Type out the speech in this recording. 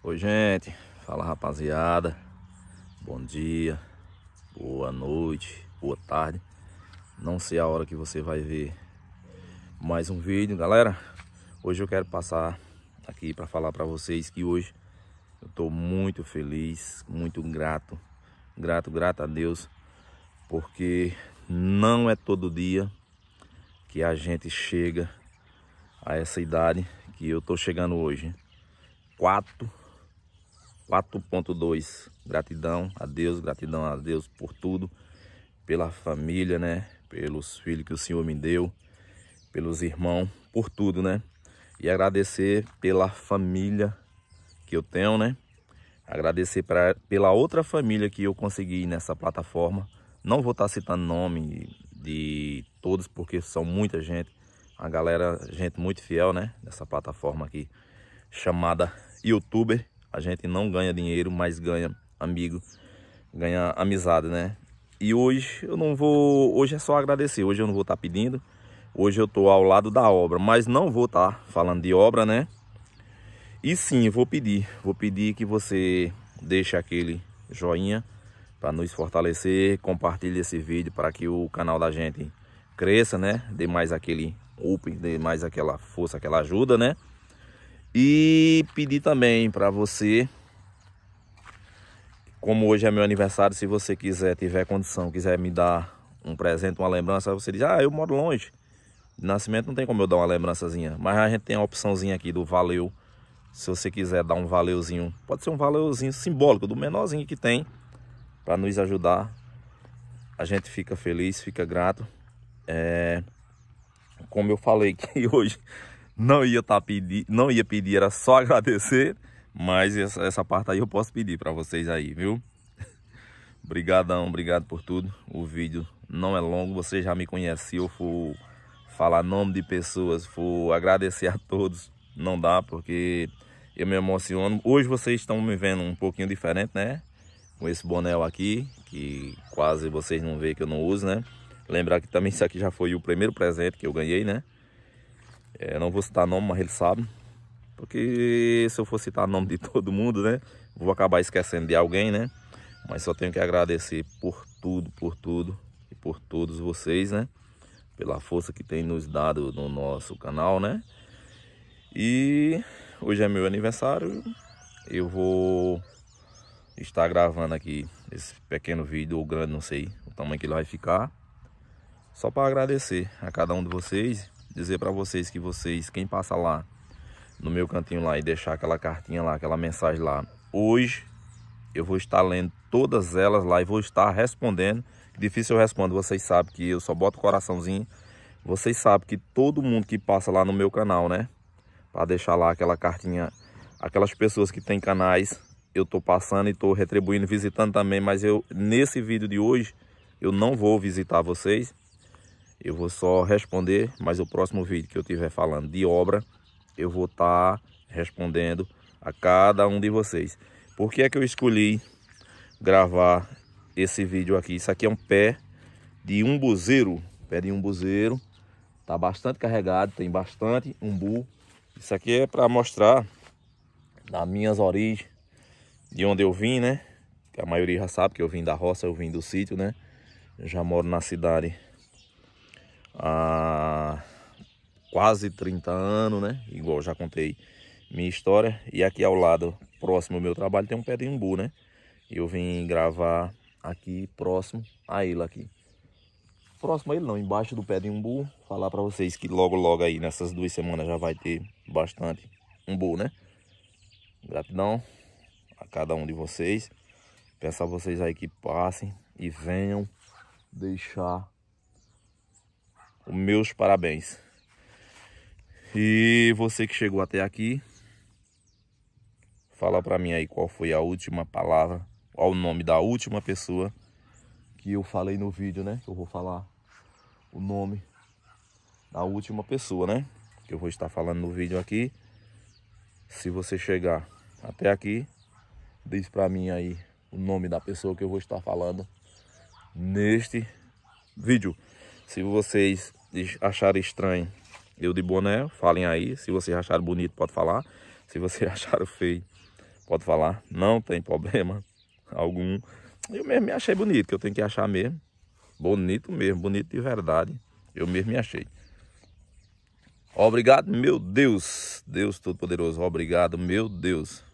Oi gente, fala rapaziada Bom dia, boa noite, boa tarde Não sei a hora que você vai ver mais um vídeo Galera, hoje eu quero passar aqui para falar para vocês que hoje Eu estou muito feliz, muito grato Grato, grato a Deus Porque não é todo dia que a gente chega a essa idade que eu estou chegando hoje quatro 4.2. Gratidão a Deus, gratidão a Deus por tudo, pela família, né? Pelos filhos que o Senhor me deu, pelos irmãos, por tudo, né? E agradecer pela família que eu tenho, né? Agradecer para pela outra família que eu consegui nessa plataforma. Não vou estar tá citando nome de todos, porque são muita gente. A galera, gente muito fiel, né? Nessa plataforma aqui chamada YouTuber. A gente não ganha dinheiro, mas ganha amigo, ganha amizade, né? E hoje eu não vou, hoje é só agradecer, hoje eu não vou estar tá pedindo. Hoje eu estou ao lado da obra, mas não vou estar tá falando de obra, né? E sim, vou pedir, vou pedir que você deixe aquele joinha para nos fortalecer, compartilhe esse vídeo para que o canal da gente cresça, né? Dê mais aquele up, dê mais aquela força, aquela ajuda, né? E pedir também para você, como hoje é meu aniversário, se você quiser, tiver condição, quiser me dar um presente, uma lembrança, você diz, ah, eu moro longe. De nascimento não tem como eu dar uma lembrançazinha, mas a gente tem a opçãozinha aqui do valeu. Se você quiser dar um valeuzinho, pode ser um valeuzinho simbólico, do menorzinho que tem, para nos ajudar. A gente fica feliz, fica grato. É... Como eu falei que hoje não ia tá pedir, não ia pedir, era só agradecer, mas essa, essa parte aí eu posso pedir para vocês aí, viu? Obrigadão, obrigado por tudo. O vídeo não é longo, você já me conheceu, eu for falar nome de pessoas, for agradecer a todos, não dá porque eu me emociono. Hoje vocês estão me vendo um pouquinho diferente, né? Com esse bonel aqui, que quase vocês não veem que eu não uso, né? Lembrar que também isso aqui já foi o primeiro presente que eu ganhei, né? É, não vou citar nome, mas ele sabe. Porque se eu for citar nome de todo mundo, né? Vou acabar esquecendo de alguém, né? Mas só tenho que agradecer por tudo, por tudo e por todos vocês, né? Pela força que tem nos dado no nosso canal, né? E hoje é meu aniversário. Eu vou estar gravando aqui esse pequeno vídeo, ou grande, não sei o tamanho que ele vai ficar. Só para agradecer a cada um de vocês dizer para vocês que vocês, quem passa lá no meu cantinho lá e deixar aquela cartinha lá, aquela mensagem lá, hoje eu vou estar lendo todas elas lá e vou estar respondendo. Difícil eu respondo, vocês sabem que eu só boto coraçãozinho. Vocês sabem que todo mundo que passa lá no meu canal, né? Para deixar lá aquela cartinha, aquelas pessoas que têm canais, eu tô passando e tô retribuindo, visitando também, mas eu nesse vídeo de hoje eu não vou visitar vocês. Eu vou só responder, mas o próximo vídeo que eu tiver falando de obra, eu vou estar tá respondendo a cada um de vocês. Por que é que eu escolhi gravar esse vídeo aqui? Isso aqui é um pé de umbuzeiro, pé de umbuzeiro. Tá bastante carregado, tem bastante umbu. Isso aqui é para mostrar das minhas origens, de onde eu vim, né? A maioria já sabe que eu vim da roça, eu vim do sítio, né? Eu já moro na cidade há quase 30 anos, né? Igual já contei minha história. E aqui ao lado, próximo ao meu trabalho, tem um pé de umbu, né? Eu vim gravar aqui próximo a ele aqui. Próximo a ele não, embaixo do pé de umbu. Falar para vocês que logo logo aí, nessas duas semanas, já vai ter bastante umbu, né? Gratidão a cada um de vocês. Peço a vocês aí que passem e venham deixar meus parabéns. E você que chegou até aqui, fala para mim aí qual foi a última palavra, qual o nome da última pessoa que eu falei no vídeo, né? Eu vou falar o nome da última pessoa, né? Que eu vou estar falando no vídeo aqui. Se você chegar até aqui, diz para mim aí o nome da pessoa que eu vou estar falando neste vídeo. Se vocês acharem estranho, eu de boné, falem aí. Se vocês acharam bonito, pode falar. Se vocês acharam feio, pode falar. Não tem problema algum. Eu mesmo me achei bonito, que eu tenho que achar mesmo. Bonito mesmo, bonito de verdade. Eu mesmo me achei. Obrigado, meu Deus. Deus Todo-Poderoso, obrigado, meu Deus.